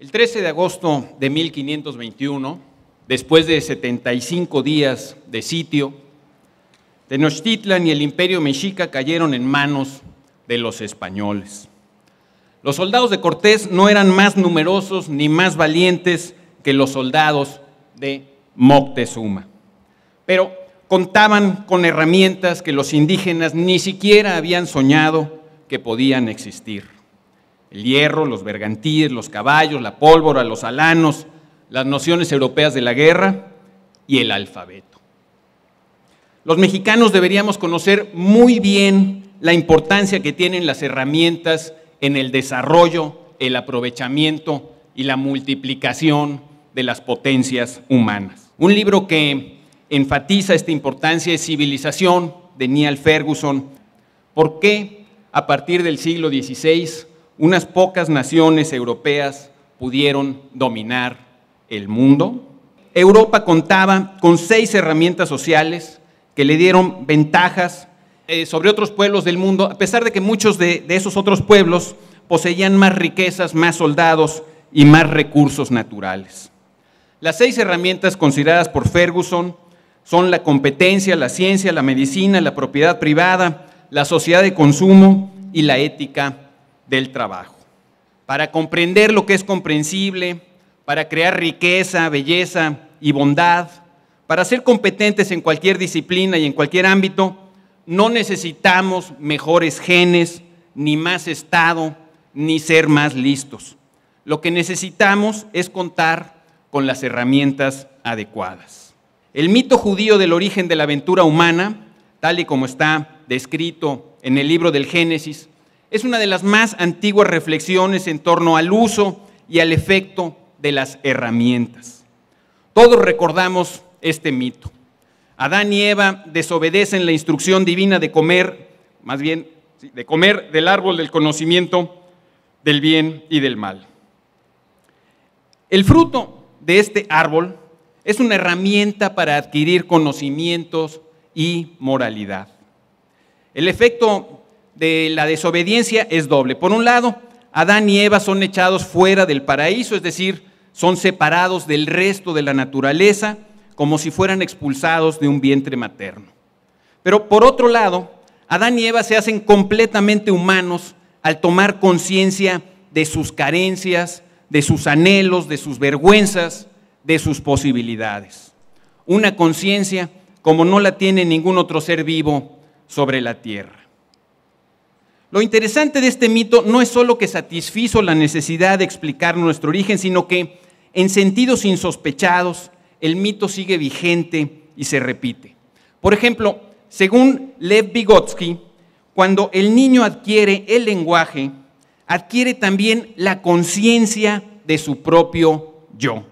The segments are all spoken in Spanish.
El 13 de agosto de 1521, después de 75 días de sitio, Tenochtitlan y el imperio mexica cayeron en manos de los españoles. Los soldados de Cortés no eran más numerosos ni más valientes que los soldados de Moctezuma, pero contaban con herramientas que los indígenas ni siquiera habían soñado que podían existir el hierro, los bergantines, los caballos, la pólvora, los alanos, las nociones europeas de la guerra y el alfabeto. Los mexicanos deberíamos conocer muy bien la importancia que tienen las herramientas en el desarrollo, el aprovechamiento y la multiplicación de las potencias humanas. Un libro que enfatiza esta importancia es Civilización de Neal Ferguson. ¿Por qué a partir del siglo XVI unas pocas naciones europeas pudieron dominar el mundo. Europa contaba con seis herramientas sociales que le dieron ventajas eh, sobre otros pueblos del mundo, a pesar de que muchos de esos otros pueblos poseían más riquezas, más soldados y más recursos naturales. Las seis herramientas consideradas por Ferguson son la competencia, la ciencia, la medicina, la propiedad privada, la sociedad de consumo y la ética del trabajo, para comprender lo que es comprensible, para crear riqueza, belleza y bondad, para ser competentes en cualquier disciplina y en cualquier ámbito, no necesitamos mejores genes, ni más Estado, ni ser más listos. Lo que necesitamos es contar con las herramientas adecuadas. El mito judío del origen de la aventura humana, tal y como está descrito en el libro del Génesis, es una de las más antiguas reflexiones en torno al uso y al efecto de las herramientas. Todos recordamos este mito. Adán y Eva desobedecen la instrucción divina de comer, más bien, de comer del árbol del conocimiento del bien y del mal. El fruto de este árbol es una herramienta para adquirir conocimientos y moralidad. El efecto de la desobediencia es doble. Por un lado, Adán y Eva son echados fuera del paraíso, es decir, son separados del resto de la naturaleza, como si fueran expulsados de un vientre materno. Pero por otro lado, Adán y Eva se hacen completamente humanos al tomar conciencia de sus carencias, de sus anhelos, de sus vergüenzas, de sus posibilidades. Una conciencia como no la tiene ningún otro ser vivo sobre la tierra. Lo interesante de este mito no es solo que satisfizo la necesidad de explicar nuestro origen, sino que en sentidos insospechados el mito sigue vigente y se repite. Por ejemplo, según Lev Vygotsky, cuando el niño adquiere el lenguaje, adquiere también la conciencia de su propio yo.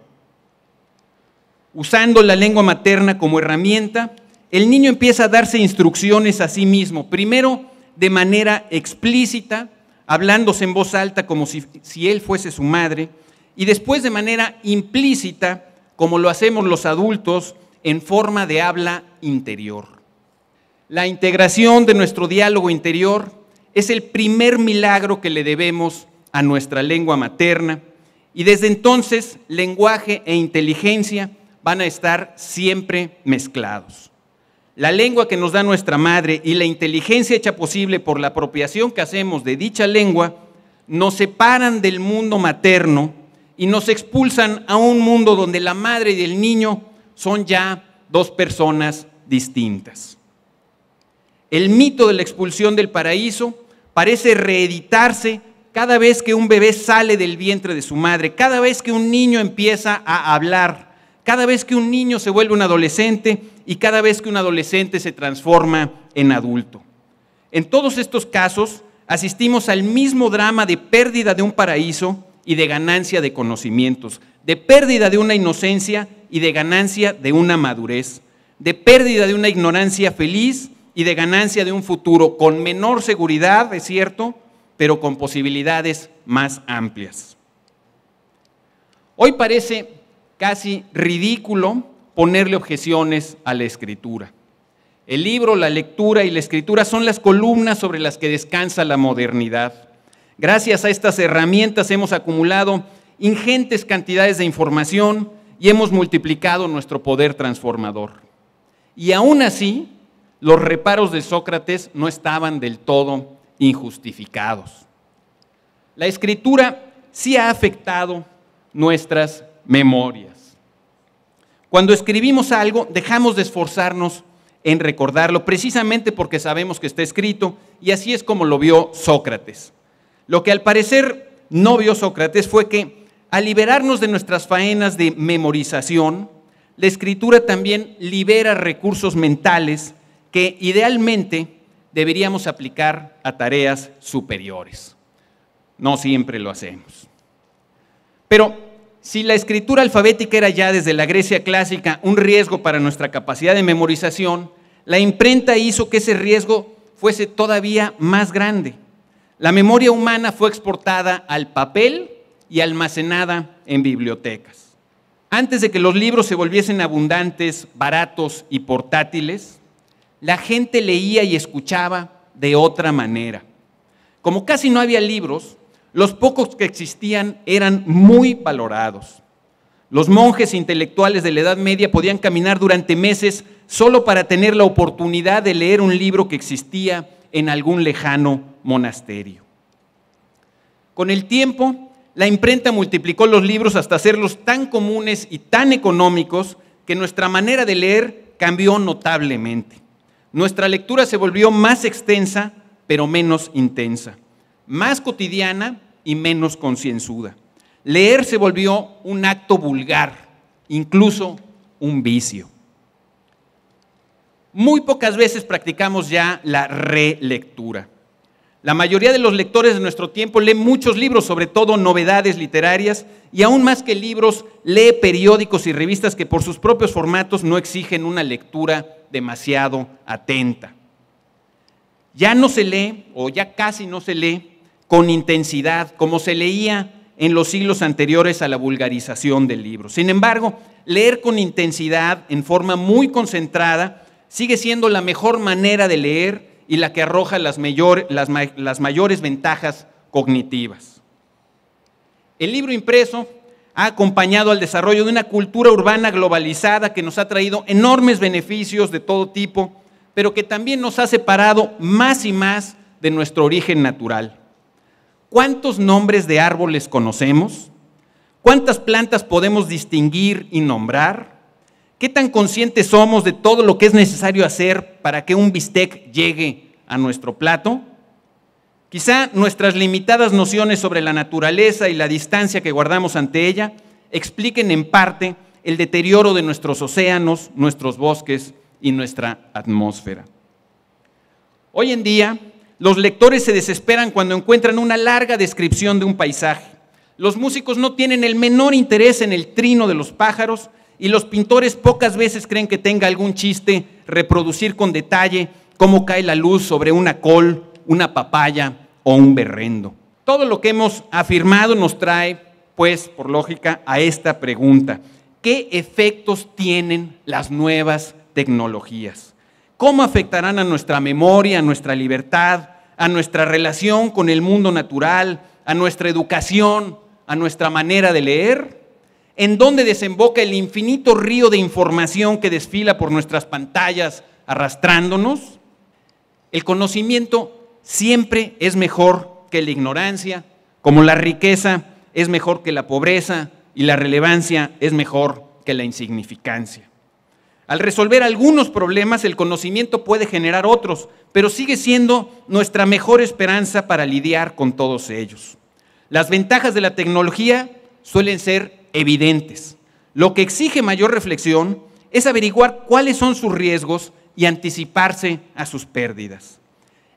Usando la lengua materna como herramienta, el niño empieza a darse instrucciones a sí mismo, primero de manera explícita, hablándose en voz alta como si, si él fuese su madre, y después de manera implícita, como lo hacemos los adultos, en forma de habla interior. La integración de nuestro diálogo interior es el primer milagro que le debemos a nuestra lengua materna y desde entonces lenguaje e inteligencia van a estar siempre mezclados la lengua que nos da nuestra madre y la inteligencia hecha posible por la apropiación que hacemos de dicha lengua, nos separan del mundo materno y nos expulsan a un mundo donde la madre y el niño son ya dos personas distintas. El mito de la expulsión del paraíso parece reeditarse cada vez que un bebé sale del vientre de su madre, cada vez que un niño empieza a hablar, cada vez que un niño se vuelve un adolescente y cada vez que un adolescente se transforma en adulto. En todos estos casos asistimos al mismo drama de pérdida de un paraíso y de ganancia de conocimientos, de pérdida de una inocencia y de ganancia de una madurez, de pérdida de una ignorancia feliz y de ganancia de un futuro con menor seguridad, es cierto, pero con posibilidades más amplias. Hoy parece casi ridículo ponerle objeciones a la escritura. El libro, la lectura y la escritura son las columnas sobre las que descansa la modernidad. Gracias a estas herramientas hemos acumulado ingentes cantidades de información y hemos multiplicado nuestro poder transformador. Y aún así, los reparos de Sócrates no estaban del todo injustificados. La escritura sí ha afectado nuestras memorias. Cuando escribimos algo, dejamos de esforzarnos en recordarlo, precisamente porque sabemos que está escrito, y así es como lo vio Sócrates. Lo que al parecer no vio Sócrates fue que al liberarnos de nuestras faenas de memorización, la escritura también libera recursos mentales que idealmente deberíamos aplicar a tareas superiores. No siempre lo hacemos. Pero si la escritura alfabética era ya desde la Grecia clásica un riesgo para nuestra capacidad de memorización, la imprenta hizo que ese riesgo fuese todavía más grande. La memoria humana fue exportada al papel y almacenada en bibliotecas. Antes de que los libros se volviesen abundantes, baratos y portátiles, la gente leía y escuchaba de otra manera. Como casi no había libros, los pocos que existían eran muy valorados. Los monjes intelectuales de la Edad Media podían caminar durante meses solo para tener la oportunidad de leer un libro que existía en algún lejano monasterio. Con el tiempo, la imprenta multiplicó los libros hasta hacerlos tan comunes y tan económicos que nuestra manera de leer cambió notablemente. Nuestra lectura se volvió más extensa, pero menos intensa, más cotidiana, y menos concienzuda. Leer se volvió un acto vulgar, incluso un vicio. Muy pocas veces practicamos ya la relectura. La mayoría de los lectores de nuestro tiempo lee muchos libros, sobre todo novedades literarias, y aún más que libros, lee periódicos y revistas que por sus propios formatos no exigen una lectura demasiado atenta. Ya no se lee, o ya casi no se lee, con intensidad, como se leía en los siglos anteriores a la vulgarización del libro. Sin embargo, leer con intensidad, en forma muy concentrada, sigue siendo la mejor manera de leer y la que arroja las, mayores ventajas cognitivas. El libro impreso ha acompañado al desarrollo de una cultura urbana globalizada que nos ha traído enormes beneficios de todo tipo, pero que también nos ha separado más y más de nuestro origen natural. ¿Cuántos nombres de árboles conocemos? ¿Cuántas plantas podemos distinguir y nombrar? ¿Qué tan conscientes somos de todo lo que es necesario hacer para que un bistec llegue a nuestro plato? Quizá nuestras limitadas nociones sobre la naturaleza y la distancia que guardamos ante ella expliquen en parte el deterioro de nuestros océanos, nuestros bosques y nuestra atmósfera. Hoy en día, los lectores se desesperan cuando encuentran una larga descripción de un paisaje. Los músicos no tienen el menor interés en el trino de los pájaros y los pintores pocas veces creen que tenga algún chiste reproducir con detalle cómo cae la luz sobre una col, una papaya o un berrendo. Todo lo que hemos afirmado nos trae, pues, por lógica, a esta pregunta. ¿Qué efectos tienen las nuevas tecnologías? cómo afectarán a nuestra memoria, a nuestra libertad, a nuestra relación con el mundo natural, a nuestra educación, a nuestra manera de leer, en dónde desemboca el infinito río de información que desfila por nuestras pantallas arrastrándonos. El conocimiento siempre es mejor que la ignorancia, como la riqueza es mejor que la pobreza y la relevancia es mejor que la insignificancia. Al resolver algunos problemas, el conocimiento puede generar otros, pero sigue siendo nuestra mejor esperanza para lidiar con todos ellos. Las ventajas de la tecnología suelen ser evidentes. Lo que exige mayor reflexión es averiguar cuáles son sus riesgos y anticiparse a sus pérdidas.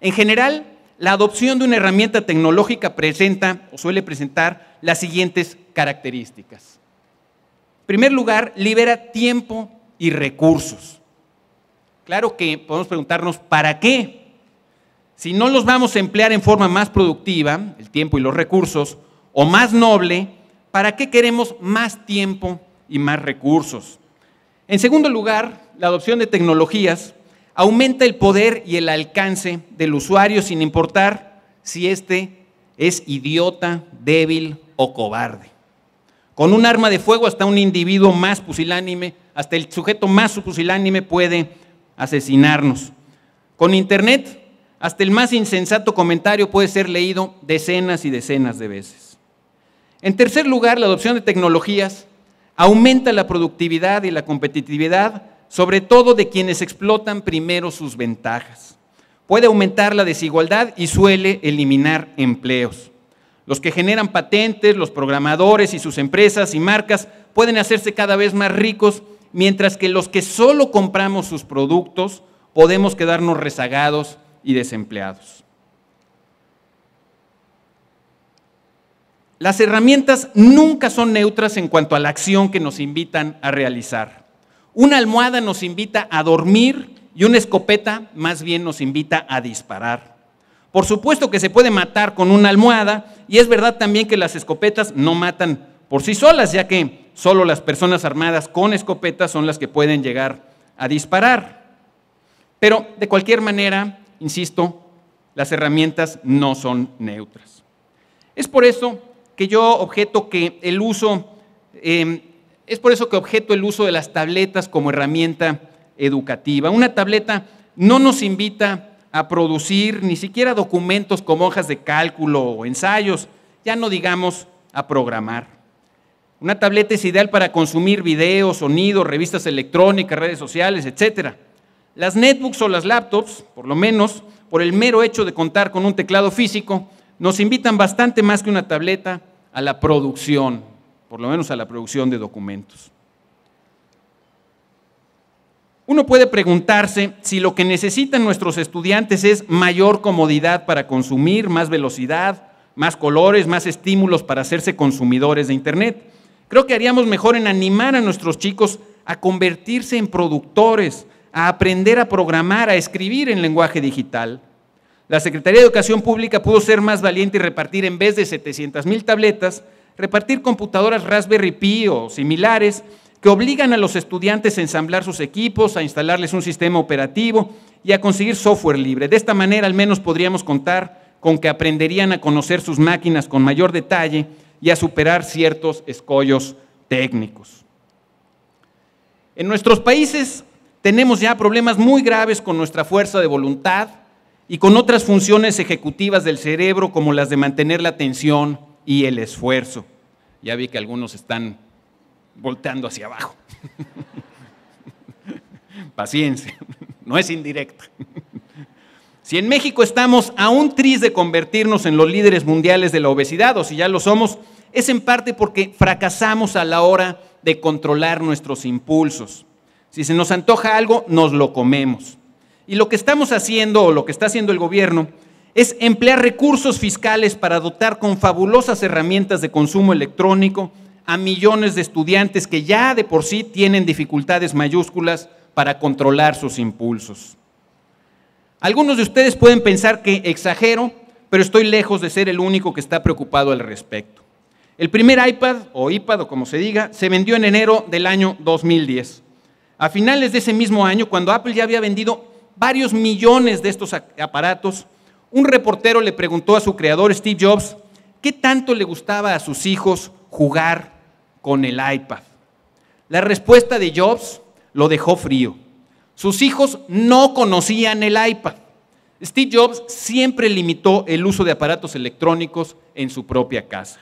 En general, la adopción de una herramienta tecnológica presenta o suele presentar las siguientes características. En primer lugar, libera tiempo y recursos. Claro que podemos preguntarnos, ¿para qué? Si no los vamos a emplear en forma más productiva, el tiempo y los recursos, o más noble, ¿para qué queremos más tiempo y más recursos? En segundo lugar, la adopción de tecnologías aumenta el poder y el alcance del usuario sin importar si éste es idiota, débil o cobarde. Con un arma de fuego hasta un individuo más pusilánime hasta el sujeto más pusilánime puede asesinarnos. Con Internet, hasta el más insensato comentario puede ser leído decenas y decenas de veces. En tercer lugar, la adopción de tecnologías aumenta la productividad y la competitividad, sobre todo de quienes explotan primero sus ventajas. Puede aumentar la desigualdad y suele eliminar empleos. Los que generan patentes, los programadores y sus empresas y marcas pueden hacerse cada vez más ricos mientras que los que solo compramos sus productos podemos quedarnos rezagados y desempleados. Las herramientas nunca son neutras en cuanto a la acción que nos invitan a realizar. Una almohada nos invita a dormir y una escopeta más bien nos invita a disparar. Por supuesto que se puede matar con una almohada y es verdad también que las escopetas no matan por sí solas, ya que solo las personas armadas con escopetas son las que pueden llegar a disparar. Pero de cualquier manera, insisto, las herramientas no son neutras. Es por eso que yo objeto que el uso, em, es por eso que objeto el uso de las tabletas como herramienta educativa. Una tableta no nos invita a producir ni siquiera documentos como hojas de cálculo o ensayos, ya no digamos a programar. Una tableta es ideal para consumir videos, sonidos, revistas electrónicas, redes sociales, etc. Las netbooks o las laptops, por lo menos, por el mero hecho de contar con un teclado físico, nos invitan bastante más que una tableta a la producción, por lo menos a la producción de documentos. Uno puede preguntarse si lo que necesitan nuestros estudiantes es mayor comodidad para consumir, más velocidad, más colores, más estímulos para hacerse consumidores de Internet. Creo que haríamos mejor en animar a nuestros chicos a convertirse en productores, a aprender a programar, a escribir en lenguaje digital. La Secretaría de Educación Pública pudo ser más valiente y repartir en vez de 700 mil tabletas, repartir computadoras Raspberry Pi o similares que obligan a los estudiantes a ensamblar sus equipos, a instalarles un sistema operativo y a conseguir software libre. De esta manera al menos podríamos contar con que aprenderían a conocer sus máquinas con mayor detalle y a superar ciertos escollos técnicos. En nuestros países tenemos ya problemas muy graves con nuestra fuerza de voluntad y con otras funciones ejecutivas del cerebro como las de mantener la atención y el esfuerzo. Ya vi que algunos están volteando hacia abajo. Paciencia, no es indirecta. Si en México estamos aún un de convertirnos en los líderes mundiales de la obesidad, o si ya lo somos, es en parte porque fracasamos a la hora de controlar nuestros impulsos. Si se nos antoja algo, nos lo comemos. Y lo que estamos haciendo o lo que está haciendo el gobierno es emplear recursos fiscales para dotar con fabulosas herramientas de consumo electrónico a millones de estudiantes que ya de por sí tienen dificultades mayúsculas para controlar sus impulsos. Algunos de ustedes pueden pensar que exagero, pero estoy lejos de ser el único que está preocupado al respecto. El primer iPad o iPad o como se diga, se vendió en enero del año 2010. A finales de ese mismo año, cuando Apple ya había vendido varios millones de estos aparatos, un reportero le preguntó a su creador Steve Jobs qué tanto le gustaba a sus hijos jugar con el iPad. La respuesta de Jobs lo dejó frío. Sus hijos no conocían el iPad. Steve Jobs siempre limitó el uso de aparatos electrónicos en su propia casa.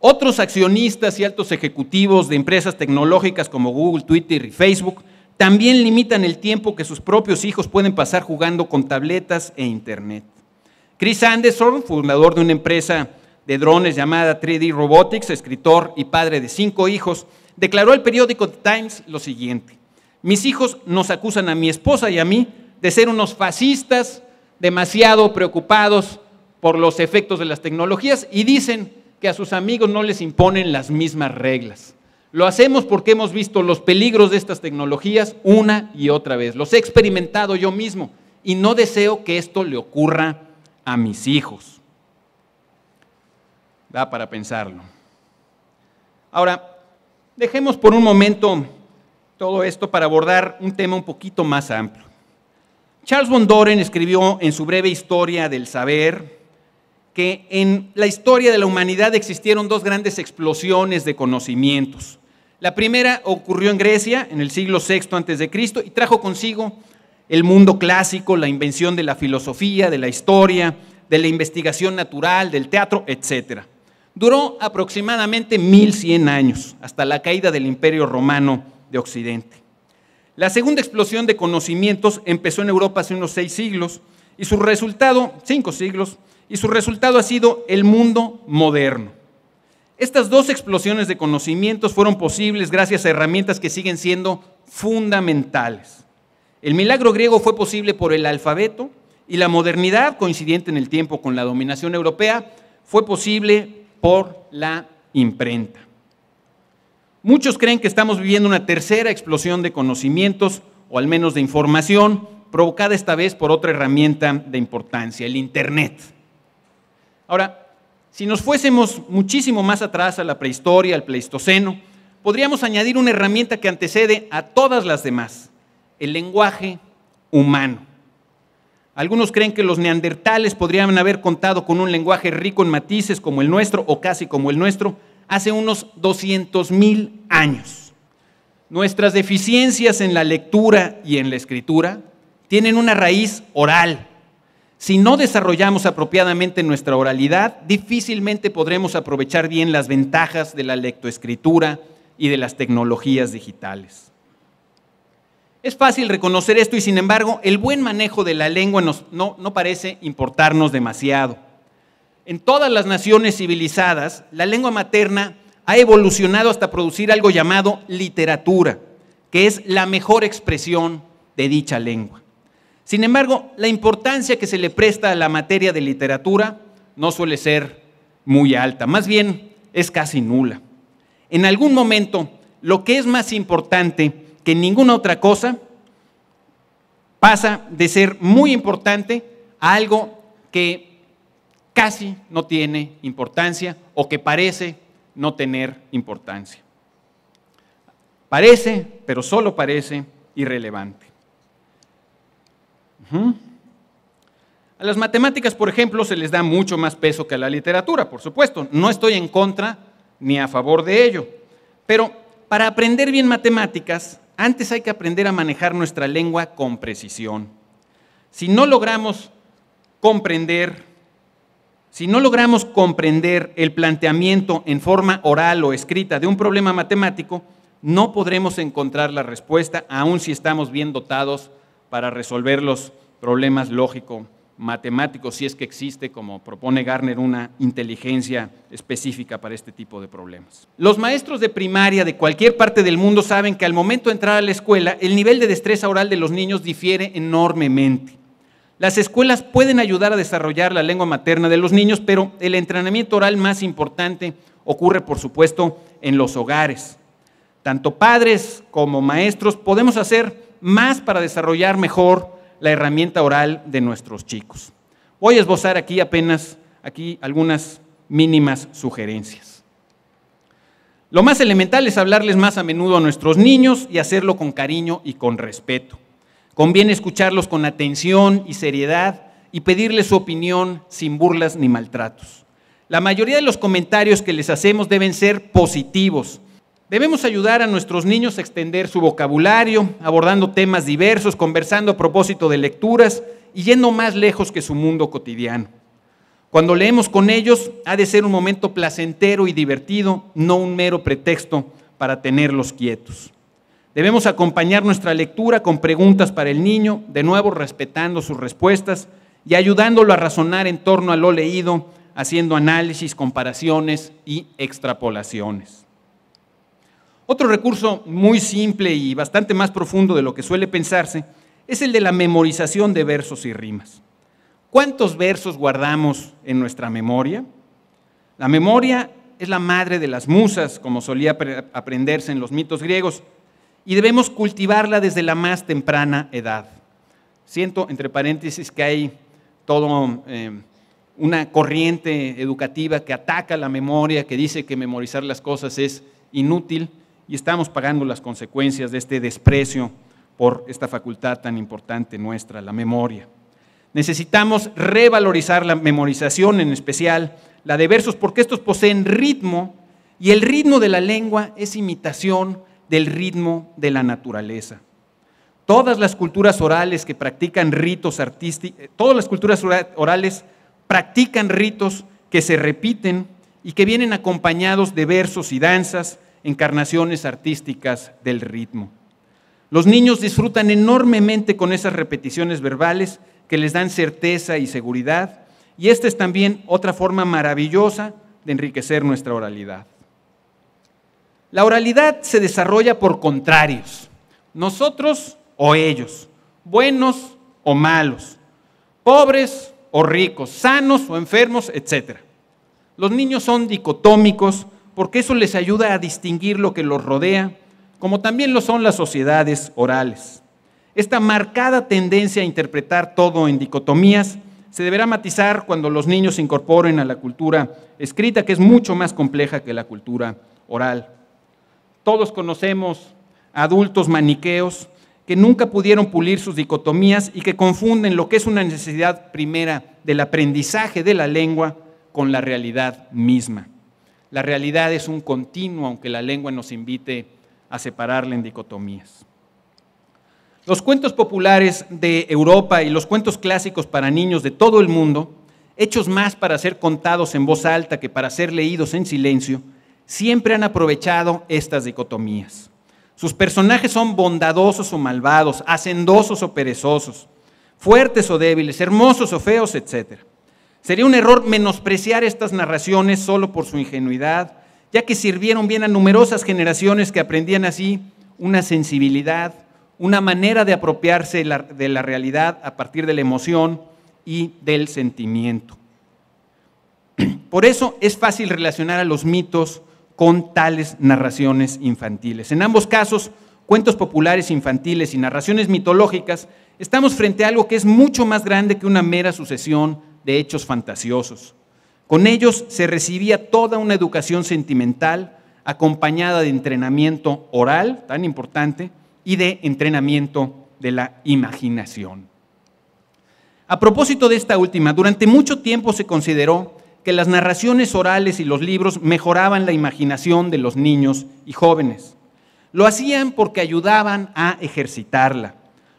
Otros accionistas y altos ejecutivos de empresas tecnológicas como Google, Twitter y Facebook también limitan el tiempo que sus propios hijos pueden pasar jugando con tabletas e Internet. Chris Anderson, fundador de una empresa de drones llamada 3D Robotics, escritor y padre de cinco hijos, declaró al periódico The Times lo siguiente. Mis hijos nos acusan a mi esposa y a mí de ser unos fascistas demasiado preocupados por los efectos de las tecnologías y dicen que a sus amigos no les imponen las mismas reglas. Lo hacemos porque hemos visto los peligros de estas tecnologías una y otra vez. Los he experimentado yo mismo y no deseo que esto le ocurra a mis hijos. Da para pensarlo. Ahora, dejemos por un momento todo esto para abordar un tema un poquito más amplio. Charles Von Doren escribió en su breve historia del saber, que en la historia de la humanidad existieron dos grandes explosiones de conocimientos. La primera ocurrió en Grecia en el siglo VI Cristo y trajo consigo el mundo clásico, la invención de la filosofía, de la historia, de la investigación natural, del teatro, etcétera. Duró aproximadamente 1100 años, hasta la caída del Imperio Romano de Occidente. La segunda explosión de conocimientos empezó en Europa hace unos seis siglos y su resultado, cinco siglos, y su resultado ha sido el mundo moderno. Estas dos explosiones de conocimientos fueron posibles gracias a herramientas que siguen siendo fundamentales. El milagro griego fue posible por el alfabeto y la modernidad, coincidente en el tiempo con la dominación europea, fue posible por la imprenta. Muchos creen que estamos viviendo una tercera explosión de conocimientos, o al menos de información, provocada esta vez por otra herramienta de importancia, el Internet. Ahora, si nos fuésemos muchísimo más atrás a la prehistoria, al pleistoceno, podríamos añadir una herramienta que antecede a todas las demás, el lenguaje humano. Algunos creen que los neandertales podrían haber contado con un lenguaje rico en matices como el nuestro o casi como el nuestro hace unos 200.000 mil años. Nuestras deficiencias en la lectura y en la escritura tienen una raíz oral si no desarrollamos apropiadamente nuestra oralidad, difícilmente podremos aprovechar bien las ventajas de la lectoescritura y de las tecnologías digitales. Es fácil reconocer esto y sin embargo el buen manejo de la lengua no parece importarnos demasiado. En todas las naciones civilizadas, la lengua materna ha evolucionado hasta producir algo llamado literatura, que es la mejor expresión de dicha lengua. Sin embargo, la importancia que se le presta a la materia de literatura no suele ser muy alta, más bien es casi nula. En algún momento, lo que es más importante que ninguna otra cosa pasa de ser muy importante a algo que casi no tiene importancia o que parece no tener importancia. Parece, pero solo parece irrelevante. A las matemáticas, por ejemplo, se les da mucho más peso que a la literatura, por supuesto. No estoy en contra ni a favor de ello. Pero para aprender bien matemáticas, antes hay que aprender a manejar nuestra lengua con precisión. Si no logramos comprender, si no logramos comprender el planteamiento en forma oral o escrita de un problema matemático, no podremos encontrar la respuesta aun si estamos bien dotados para resolver los problemas lógico-matemáticos, si es que existe, como propone Garner, una inteligencia específica para este tipo de problemas. Los maestros de primaria de cualquier parte del mundo saben que al momento de entrar a la escuela, el nivel de destreza oral de los niños difiere enormemente. Las escuelas pueden ayudar a desarrollar la lengua materna de los niños, pero el entrenamiento oral más importante ocurre, por supuesto, en los hogares. Tanto padres como maestros podemos hacer más para desarrollar mejor la herramienta oral de nuestros chicos. Voy a esbozar aquí apenas aquí algunas mínimas sugerencias. Lo más elemental es hablarles más a menudo a nuestros niños y hacerlo con cariño y con respeto. Conviene escucharlos con atención y seriedad y pedirles su opinión sin burlas ni maltratos. La mayoría de los comentarios que les hacemos deben ser positivos Debemos ayudar a nuestros niños a extender su vocabulario, abordando temas diversos, conversando a propósito de lecturas y yendo más lejos que su mundo cotidiano. Cuando leemos con ellos, ha de ser un momento placentero y divertido, no un mero pretexto para tenerlos quietos. Debemos acompañar nuestra lectura con preguntas para el niño, de nuevo respetando sus respuestas y ayudándolo a razonar en torno a lo leído, haciendo análisis, comparaciones y extrapolaciones. Otro recurso muy simple y bastante más profundo de lo que suele pensarse es el de la memorización de versos y rimas. ¿Cuántos versos guardamos en nuestra memoria? La memoria es la madre de las musas, como solía aprenderse en los mitos griegos, y debemos cultivarla desde la más temprana edad. Siento, entre paréntesis, que hay toda eh, una corriente educativa que ataca la memoria, que dice que memorizar las cosas es inútil, y estamos pagando las consecuencias de este desprecio por esta facultad tan importante nuestra, la memoria. Necesitamos revalorizar la memorización en especial, la de versos, porque estos poseen ritmo y el ritmo de la lengua es imitación del ritmo de la naturaleza. Todas las culturas orales que practican ritos artísticos, eh, todas las culturas orales practican ritos que se repiten y que vienen acompañados de versos y danzas encarnaciones artísticas del ritmo. Los niños disfrutan enormemente con esas repeticiones verbales que les dan certeza y seguridad, y esta es también otra forma maravillosa de enriquecer nuestra oralidad. La oralidad se desarrolla por contrarios, nosotros o ellos, buenos o malos, pobres o ricos, sanos o enfermos, etc. Los niños son dicotómicos, porque eso les ayuda a distinguir lo que los rodea, como también lo son las sociedades orales. Esta marcada tendencia a interpretar todo en dicotomías se deberá matizar cuando los niños se incorporen a la cultura escrita, que es mucho más compleja que la cultura oral. Todos conocemos adultos maniqueos que nunca pudieron pulir sus dicotomías y que confunden lo que es una necesidad primera del aprendizaje de la lengua con la realidad misma. La realidad es un continuo, aunque la lengua nos invite a separarla en dicotomías. Los cuentos populares de Europa y los cuentos clásicos para niños de todo el mundo, hechos más para ser contados en voz alta que para ser leídos en silencio, siempre han aprovechado estas dicotomías. Sus personajes son bondadosos o malvados, hacendosos o perezosos, fuertes o débiles, hermosos o feos, etcétera. Sería un error menospreciar estas narraciones solo por su ingenuidad, ya que sirvieron bien a numerosas generaciones que aprendían así una sensibilidad, una manera de apropiarse de la realidad a partir de la emoción y del sentimiento. Por eso es fácil relacionar a los mitos con tales narraciones infantiles. En ambos casos, cuentos populares infantiles y narraciones mitológicas, estamos frente a algo que es mucho más grande que una mera sucesión de hechos fantasiosos. Con ellos se recibía toda una educación sentimental acompañada de entrenamiento oral, tan importante, y de entrenamiento de la imaginación. A propósito de esta última, durante mucho tiempo se consideró que las narraciones orales y los libros mejoraban la imaginación de los niños y jóvenes. Lo hacían porque ayudaban a ejercitarla.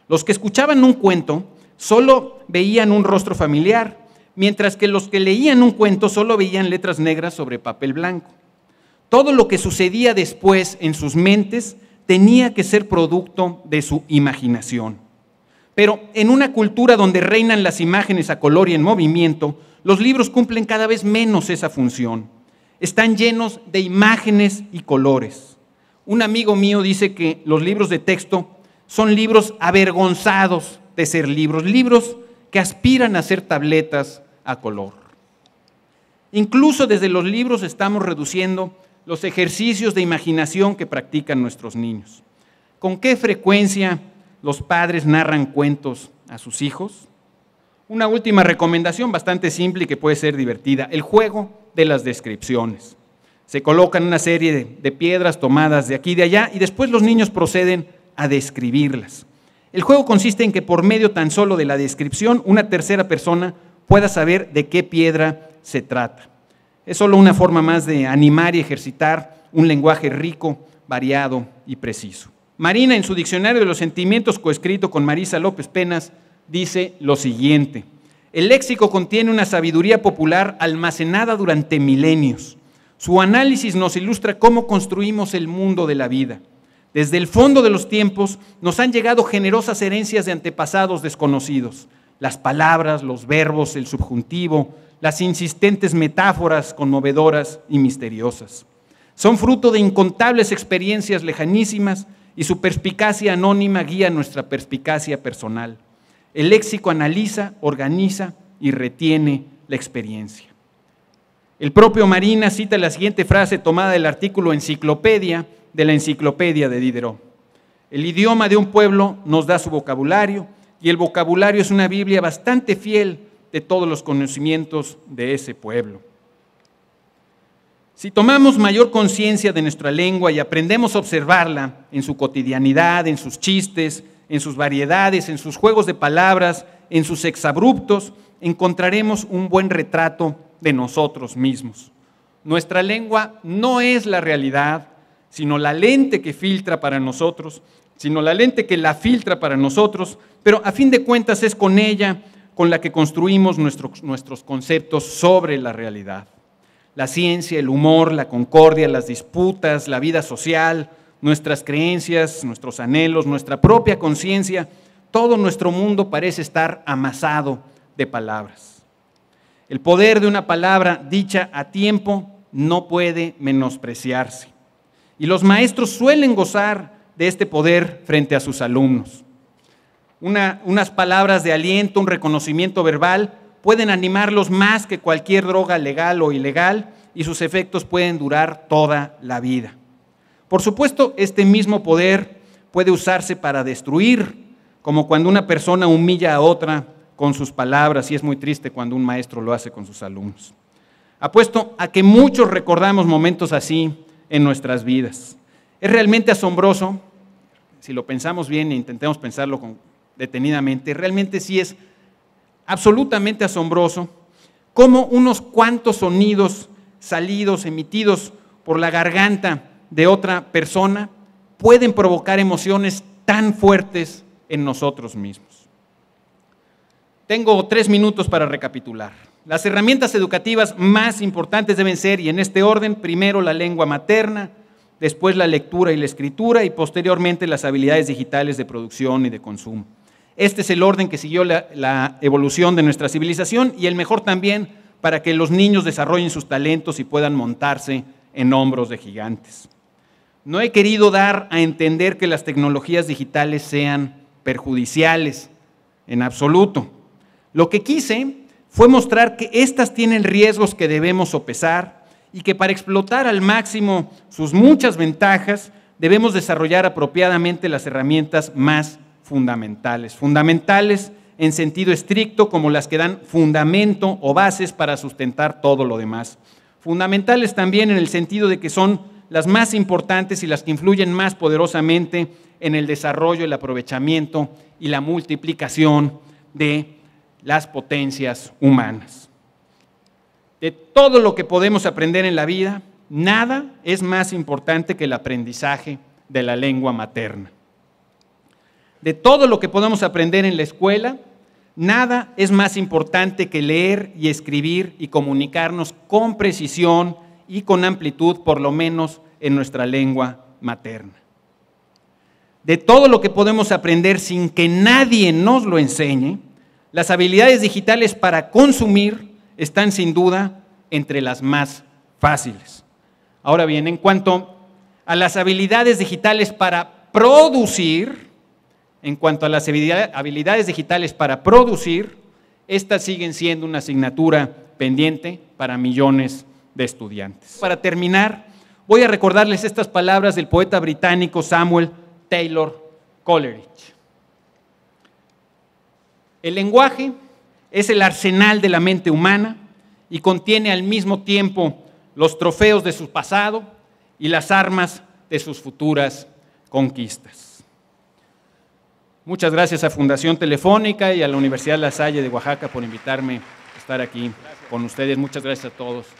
Los que escuchaban un cuento solo veían un rostro familiar, mientras que los que leían un cuento solo veían letras negras sobre papel blanco. Todo lo que sucedía después en sus mentes tenía que ser producto de su imaginación. Pero en una cultura donde reinan las imágenes a color y en movimiento, los libros cumplen cada vez menos esa función. Están llenos de imágenes y colores. Un amigo mío dice que los libros de texto son libros avergonzados de ser libros, libros que aspiran a ser tabletas a color. Incluso desde los libros estamos reduciendo los ejercicios de imaginación que practican nuestros niños. ¿Con qué frecuencia los padres narran cuentos a sus hijos? Una última recomendación bastante simple y que puede ser divertida, el juego de las descripciones. Se colocan una serie de, piedras tomadas de aquí y de allá y después los niños proceden a describirlas. El juego consiste en que por medio tan solo de la descripción, una tercera persona pueda saber de qué piedra se trata. Es solo una forma más de animar y ejercitar un lenguaje rico, variado y preciso. Marina, en su diccionario de los sentimientos coescrito con Marisa López Penas, dice lo siguiente. El léxico contiene una sabiduría popular almacenada durante milenios. Su análisis nos ilustra cómo construimos el mundo de la vida. Desde el fondo de los tiempos nos han llegado generosas herencias de antepasados desconocidos, las palabras, los verbos, el subjuntivo, las insistentes metáforas conmovedoras y misteriosas. Son fruto de incontables experiencias lejanísimas y su perspicacia anónima guía nuestra perspicacia personal. El léxico analiza, organiza y retiene la experiencia. El propio Marina cita la siguiente frase tomada del artículo Enciclopedia de la Enciclopedia de Diderot. El idioma de un pueblo nos da su vocabulario, y el vocabulario es una Biblia bastante fiel de todos los conocimientos de ese pueblo. Si tomamos mayor conciencia de nuestra lengua y aprendemos a observarla en su cotidianidad, en sus chistes, en sus variedades, en sus juegos de palabras, en sus exabruptos, encontraremos un buen retrato de nosotros mismos. Nuestra lengua no es la realidad, sino la lente que filtra para nosotros sino la lente que la filtra para nosotros, pero a fin de cuentas es con ella con la que construimos nuestros, nuestros conceptos sobre la realidad. La ciencia, el humor, la concordia, las disputas, la vida social, nuestras creencias, nuestros anhelos, nuestra propia conciencia, todo nuestro mundo parece estar amasado de palabras. El poder de una palabra dicha a tiempo no puede menospreciarse. Y los maestros suelen gozar de este poder frente a sus alumnos. unas palabras de aliento, un reconocimiento verbal pueden animarlos más que cualquier droga legal o ilegal y sus efectos pueden durar toda la vida. Por supuesto, este mismo poder puede usarse para destruir, como cuando una persona humilla a otra con sus palabras y es muy triste cuando un maestro lo hace con sus alumnos. Apuesto a que muchos recordamos momentos así en nuestras vidas. Es realmente asombroso si lo pensamos bien e intentemos pensarlo detenidamente, realmente sí es absolutamente asombroso cómo unos cuantos sonidos salidos, emitidos por la garganta de otra persona, pueden provocar emociones tan fuertes en nosotros mismos. Tengo tres minutos para recapitular. Las herramientas educativas más importantes deben ser, y en este orden, primero la lengua materna, después la lectura y la escritura y posteriormente las habilidades digitales de producción y de consumo. Este es el orden que siguió la, evolución de nuestra civilización y el mejor también para que los niños desarrollen sus talentos y puedan montarse en hombros de gigantes. No he querido dar a entender que las tecnologías digitales sean perjudiciales en absoluto. Lo que quise fue mostrar que estas tienen riesgos que debemos sopesar y que para explotar al máximo sus muchas ventajas debemos desarrollar apropiadamente las herramientas más fundamentales. Fundamentales en sentido estricto como las que dan fundamento o bases para sustentar todo lo demás. Fundamentales también en el sentido de que son las más importantes y las que influyen más poderosamente en el desarrollo, el aprovechamiento y la multiplicación de las potencias humanas de todo lo que podemos aprender en la vida, nada es más importante que el aprendizaje de la lengua materna. De todo lo que podemos aprender en la escuela, nada es más importante que leer y escribir y comunicarnos con precisión y con amplitud, por lo menos en nuestra lengua materna. De todo lo que podemos aprender sin que nadie nos lo enseñe, las habilidades digitales para consumir, están sin duda entre las más fáciles. Ahora bien, en cuanto a las habilidades digitales para producir, en cuanto a las habilidades digitales para producir, estas siguen siendo una asignatura pendiente para millones de estudiantes. Para terminar, voy a recordarles estas palabras del poeta británico Samuel Taylor Coleridge. El lenguaje es el arsenal de la mente humana y contiene al mismo tiempo los trofeos de su pasado y las armas de sus futuras conquistas. Muchas gracias a Fundación Telefónica y a la Universidad La Salle de Oaxaca por invitarme a estar aquí con ustedes. Muchas gracias a todos.